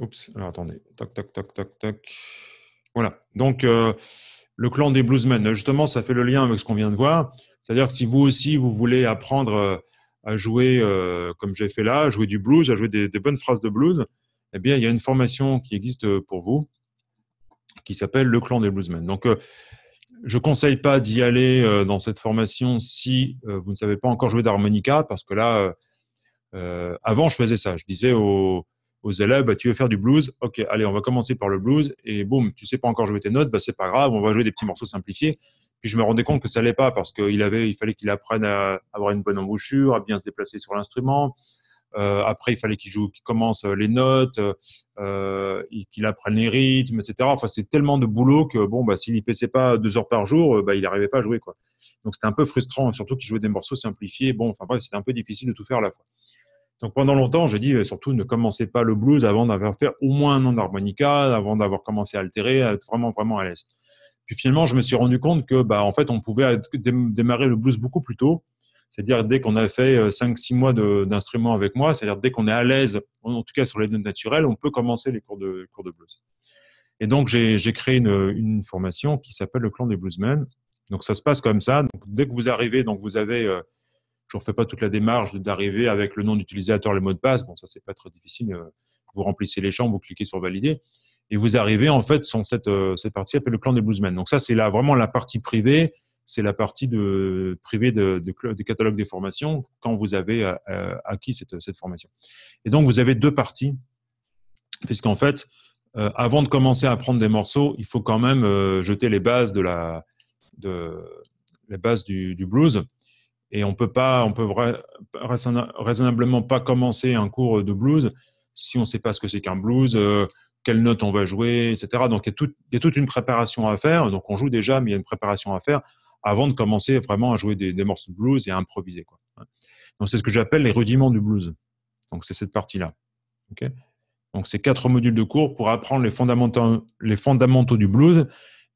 Oups, alors attendez. Tac tac tac tac tac. Voilà. Donc, euh, le clan des bluesmen, euh, justement, ça fait le lien avec ce qu'on vient de voir. C'est-à-dire que si vous aussi, vous voulez apprendre euh, à jouer comme j'ai fait là, à jouer du blues, à jouer des, bonnes phrases de blues, eh bien, il y a une formation qui existe pour vous qui s'appelle le clan des bluesmen. Donc, je ne conseille pas d'y aller dans cette formation si vous ne savez pas encore jouer d'harmonica, parce que là, avant, je faisais ça. Je disais au aux élèves, bah, tu veux faire du blues, ok, allez, on va commencer par le blues, et boum, tu sais pas encore jouer tes notes, bah, c'est pas grave, on va jouer des petits morceaux simplifiés. Puis je me rendais compte que ça allait pas parce qu'il avait, il fallait qu'il apprenne à avoir une bonne embouchure, à bien se déplacer sur l'instrument. Euh, après, il fallait qu'il joue, qu'il commence euh, les notes, euh, qu'il apprenne les rythmes, etc. Enfin, c'est tellement de boulot que bon, bah, s'il y passait pas deux heures par jour, bah, il n'arrivait pas à jouer quoi. Donc c'était un peu frustrant, surtout qu'il jouait des morceaux simplifiés. Bon, enfin bref, c'était un peu difficile de tout faire à la fois. Donc pendant longtemps, j'ai dit euh, surtout ne commencez pas le blues avant d'avoir fait au moins un an d'harmonica, avant d'avoir commencé à altérer, à être vraiment vraiment à l'aise. Puis finalement, je me suis rendu compte que bah en fait, on pouvait démarrer le blues beaucoup plus tôt, c'est-à-dire dès qu'on a fait 5 euh, 6 mois d'instruments avec moi, c'est-à-dire dès qu'on est à l'aise en tout cas sur les notes naturelles, on peut commencer les cours de cours de blues. Et donc j'ai créé une, une, formation qui s'appelle le clan des bluesmen. Donc ça se passe comme ça. dès que vous arrivez, donc vous avez euh, je ne refais pas toute la démarche d'arriver avec le nom d'utilisateur, le mot de passe. Bon, ça, c'est pas très difficile. Euh, vous remplissez les champs, vous cliquez sur valider. Et vous arrivez, en fait, sur cette, euh, cette partie appelée le clan des bluesmen. Donc, ça, c'est là vraiment la partie privée. C'est la partie de, privée de, du catalogue des formations quand vous avez euh, acquis cette, cette, formation. Et donc, vous avez deux parties, puisqu'en fait, avant de commencer à apprendre des morceaux, il faut quand même jeter les bases de la, de, les du, du blues et on peut pas, on peut raisonnablement pas commencer un cours de blues si on ne sait pas ce que c'est qu'un blues, euh, quelle note on va jouer, etc. Donc il y, a y, a toute une préparation à faire. Donc on joue déjà, mais il y a une préparation à faire avant de commencer vraiment à jouer des, morceaux de blues et à improviser. Quoi. Donc c'est ce que j'appelle les rudiments du blues. Donc c'est cette partie-là. donc c'est quatre modules de cours pour apprendre les fondamentaux, les fondamentaux du blues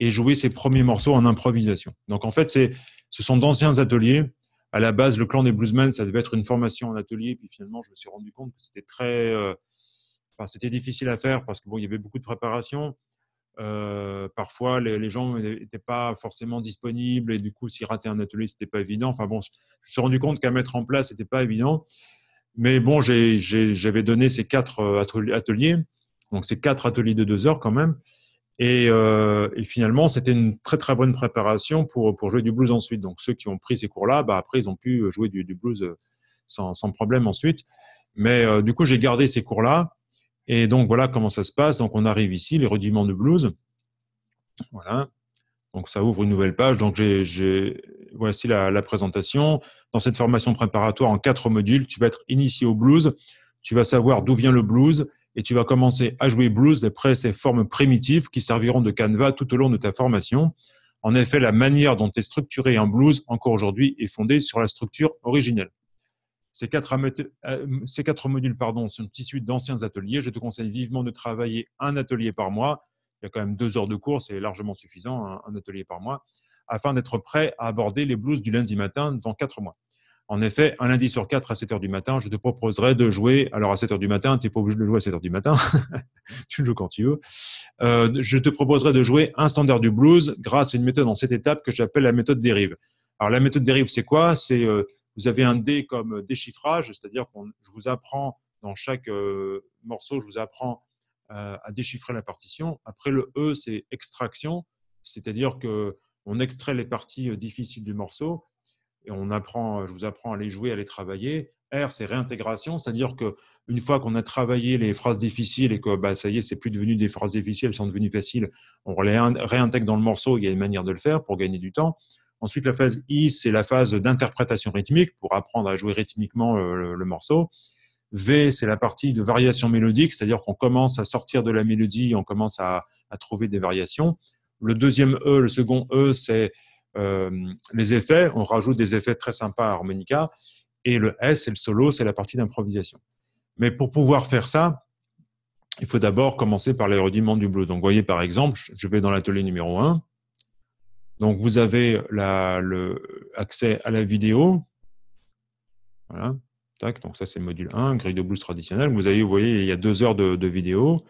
et jouer ses premiers morceaux en improvisation. Donc en fait, c'est, ce sont d'anciens ateliers à la base, le clan des bluesmen, ça devait être une formation en atelier, puis finalement, je me suis rendu compte que c'était très, euh, enfin, c'était difficile à faire parce que bon, il y avait beaucoup de préparation. Euh, parfois, les, gens n'étaient pas forcément disponibles et du coup, s'ils rataient un atelier, c'était pas évident. Enfin bon, je me suis rendu compte qu'à mettre en place, c'était pas évident. Mais bon, j'avais donné ces quatre euh, ateliers, donc ces quatre ateliers de deux heures quand même. Euh, et, finalement, c'était une très très bonne préparation pour, jouer du blues ensuite. Donc ceux qui ont pris ces cours-là, bah, après, ils ont pu jouer du, blues euh, sans, problème ensuite. Mais euh, du coup, j'ai gardé ces cours-là. Et donc voilà comment ça se passe. Donc on arrive ici, les rudiments de blues. Voilà. Donc ça ouvre une nouvelle page. Donc j'ai, voici la, présentation. Dans cette formation préparatoire en quatre modules, tu vas être initié au blues. Tu vas savoir d'où vient le blues, et tu vas commencer à jouer blues d'après ces formes primitives qui serviront de canevas tout au long de ta formation. En effet, la manière dont est structuré un blues encore aujourd'hui est fondée sur la structure originelle. Ces quatre, euh, ces quatre modules pardon, sont issus d'anciens ateliers. Je te conseille vivement de travailler un atelier par mois. Il y a quand même deux heures de cours, c'est largement suffisant, un atelier par mois, afin d'être prêt à aborder les blues du lundi matin dans quatre mois. En effet, un lundi sur quatre à 7 heures du matin, je te proposerai de jouer. Alors à 7 heures du matin, tu n'es pas obligé de jouer à 7 heures du matin. tu le joues quand tu veux. Euh, je te proposerai de jouer un standard du blues grâce à une méthode en cette étape que j'appelle la méthode dérive. Alors la méthode dérive, c'est quoi C'est euh, vous avez un D comme déchiffrage, c'est-à-dire que je vous apprends dans chaque euh, morceau, je vous apprends à déchiffrer la partition. Après le E, c'est extraction, c'est-à-dire que on extrait les parties difficiles du morceau on apprend, je vous apprends à les jouer, à les travailler. R, c'est réintégration, c'est-à-dire que une fois qu'on a travaillé les phrases difficiles et que bah, ça y est, c'est plus devenu des phrases difficiles, elles sont devenues faciles, on les réintègre dans le morceau, il y a une manière de le faire pour gagner du temps. Ensuite, la phase I, c'est la phase d'interprétation rythmique pour apprendre à jouer rythmiquement euh, le, morceau. V, c'est la partie de variation mélodique, c'est-à-dire qu'on commence à sortir de la mélodie, on commence à trouver des variations. Le deuxième E, le second E, c'est euh, les effets, on rajoute des effets très sympas à harmonica, et le S, et le solo, c'est la partie d'improvisation. Mais pour pouvoir faire ça, il faut d'abord commencer par les rudiments du blues. Donc, vous voyez, par exemple, je vais dans l'atelier numéro 1. Donc, vous avez l'accès à la vidéo. Voilà. Tac, donc ça, c'est le module 1, grille de blues traditionnelle. Vous, avez, vous voyez, il y a deux heures de, vidéo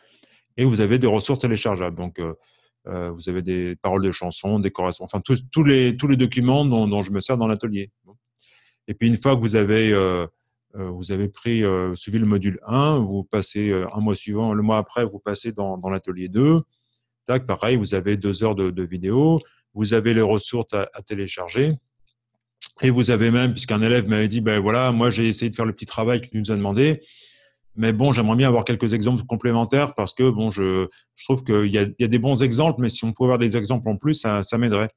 et vous avez des ressources téléchargeables. Donc, euh, euh, vous avez des paroles de chansons, des correspondances, enfin tous, les, documents dont, je me sers dans l'atelier. Et puis une fois que vous avez, euh, euh, pris, suivi le module 1, vous passez un mois suivant, le mois après, vous passez dans, l'atelier 2. Tac, pareil, vous avez deux heures de, vidéo, vous avez les ressources à, à télécharger. Et vous avez même, puisqu'un élève m'avait dit, ben voilà, moi j'ai essayé de faire le petit travail que tu nous as demandé, mais bon, j'aimerais bien avoir quelques exemples complémentaires parce que bon, je, je trouve qu'il y, y a, des bons exemples, mais si on pouvait avoir des exemples en plus, ça, ça m'aiderait.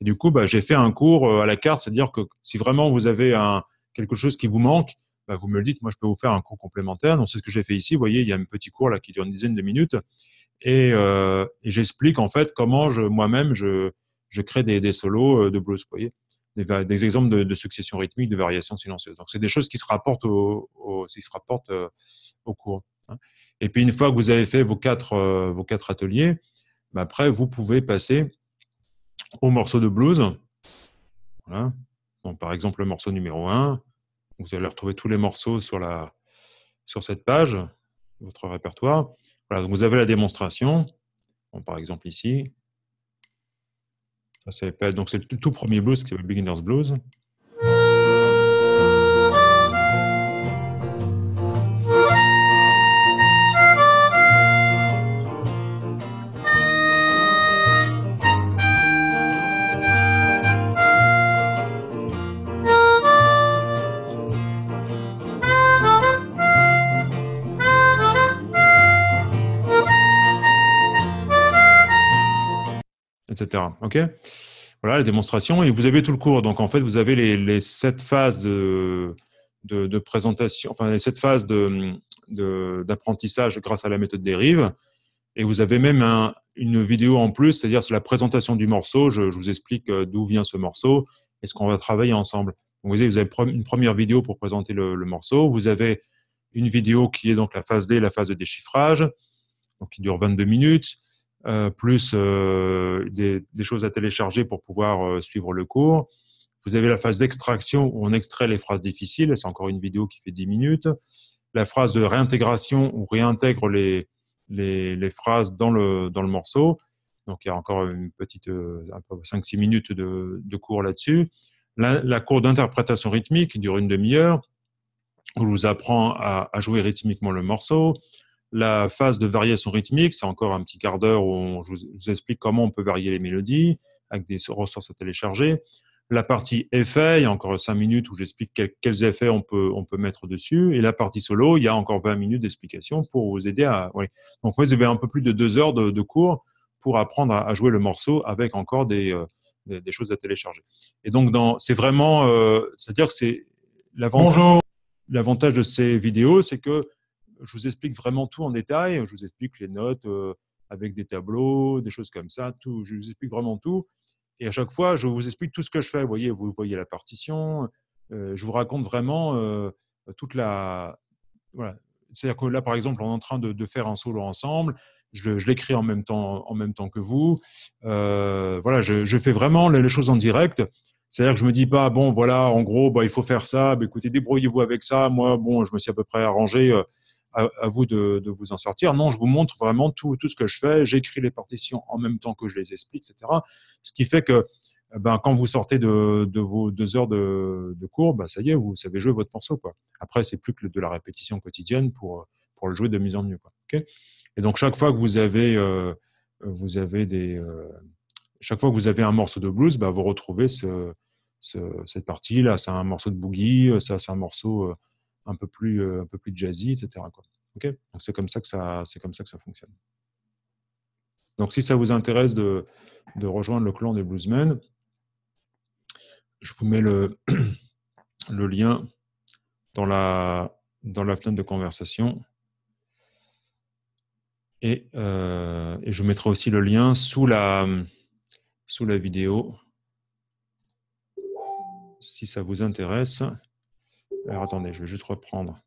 Et du coup, bah, j'ai fait un cours euh, à la carte, c'est-à-dire que si vraiment vous avez un, quelque chose qui vous manque, bah, vous me le dites, moi je peux vous faire un cours complémentaire. Donc c'est ce que j'ai fait ici. Vous voyez, il y a un petit cours là qui dure une dizaine de minutes et, euh, et j'explique en fait comment je moi-même je, je crée des, des solos euh, de blues. Vous voyez des, exemples de, succession rythmique, de variations silencieuses. Donc, c'est des choses qui se rapportent au, qui se rapportent euh, au cours. Hein. Et puis, une fois que vous avez fait vos quatre, euh, vos quatre ateliers, bah, après, vous pouvez passer au morceau de blues. par exemple, le morceau numéro 1. Vous allez retrouver tous les morceaux sur, la, sur cette page, votre répertoire. Voilà, vous avez la démonstration, par exemple ici, donc c'est le tout premier blues qui s'appelle Beginner's Blues. OK Voilà la démonstration. Et vous avez tout le cours. Donc, en fait, vous avez les, sept phases de, présentation, enfin, les sept phases d'apprentissage grâce à la méthode dérive. Et vous avez même une vidéo en plus, c'est-à-dire c'est la présentation du morceau. Je, vous explique euh, d'où vient ce morceau et ce qu'on va travailler ensemble. vous, avez, une première vidéo pour présenter le, morceau. Vous avez une vidéo qui est donc la phase D, la phase de déchiffrage, qui dure 22 minutes. Euh, plus euh, des, choses à télécharger pour pouvoir euh, suivre le cours. Vous avez la phase d'extraction où on extrait les phrases difficiles, c'est encore une vidéo qui fait 10 minutes. La phase de réintégration où on réintègre les, les, les phrases dans le, dans le morceau. Donc il y a encore une petite, 5-6 minutes de, de cours là-dessus. La, la, cour d'interprétation rythmique dure une demi-heure, où je vous apprends à, jouer rythmiquement le morceau. La phase de variation rythmique, c'est encore un petit quart d'heure où on, je, vous, explique comment on peut varier les mélodies avec des ressources à télécharger. La partie effet, il y a encore cinq minutes où j'explique quels effets on peut, on peut mettre dessus. Et la partie solo, il y a encore 20 minutes d'explication pour vous aider à. Donc, vous avez un peu plus de deux heures de, cours pour apprendre à, jouer le morceau avec encore des, euh, choses à télécharger. Et donc, c'est vraiment. Euh, c'est-à-dire que c'est. L'avantage de ces vidéos, c'est que je vous explique vraiment tout en détail. Je vous explique les notes euh, avec des tableaux, des choses comme ça. Tout, je vous explique vraiment tout. Et à chaque fois, je vous explique tout ce que je fais. Vous voyez, vous voyez la partition. Euh, je vous raconte vraiment euh, toute la. Voilà. C'est-à-dire que là, par exemple, on est en train de, faire un solo ensemble. Je, l'écris en même temps, en même temps que vous. voilà, je, fais vraiment les, choses en direct. C'est-à-dire que je me dis pas, bon, voilà, en gros, bah, il faut faire ça, bah, écoutez, débrouillez-vous avec ça. Moi, bon, je me suis à peu près arrangé à, vous de, vous en sortir. Non, je vous montre vraiment tout, tout ce que je fais. J'écris les partitions en même temps que je les explique, etc. Ce qui fait que eh ben, quand vous sortez de, vos deux heures de, cours, bah, ça y est, vous savez jouer votre morceau. Quoi. Après, c'est plus que de la répétition quotidienne pour, pour le jouer de mieux en mieux. Et donc, chaque fois que vous avez, euh, vous avez des, euh, chaque fois que vous avez un morceau de blues, bah, vous retrouvez cette partie-là. C'est un morceau de boogie, ça, c'est un morceau euh, un peu plus, euh, un peu plus jazzy, etc. Donc c'est comme ça que ça, c'est comme ça que ça fonctionne. Donc si ça vous intéresse de, rejoindre le clan des bluesmen, je vous mets le, lien dans la, dans la fenêtre de conversation. Et, euh, je mettrai aussi le lien sous la, sous la vidéo si ça vous intéresse. Alors attendez, je vais juste reprendre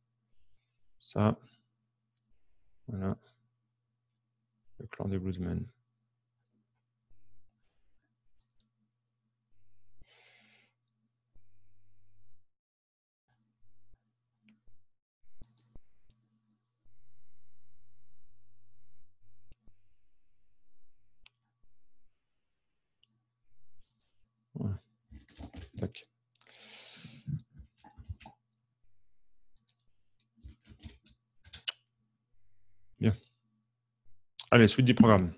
ça. Voilà. Le clan des bluesmen. Voilà. Allez, la suite du programme.